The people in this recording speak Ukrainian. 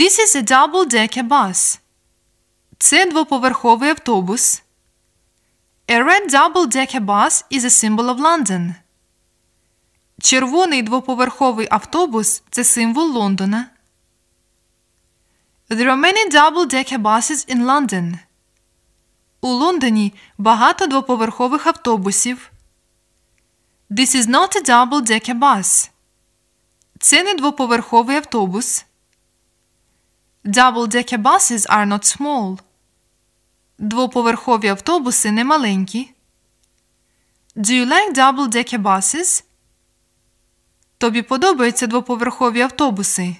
This is a double-decker bus. Це двоповерховий автобус. A red double-decker bus is a symbol of London. Червоний двоповерховий автобус це символ Лондона. There are many double-decker buses in London. У Лондоні багато двоповерхових автобусів. This is not a double-decker bus. Це не двоповерховий автобус. Double-decker buses are not small. Двоповерхові автобуси не маленькі. Do you like double-decker buses? Тобі подобаються двоповерхові автобуси?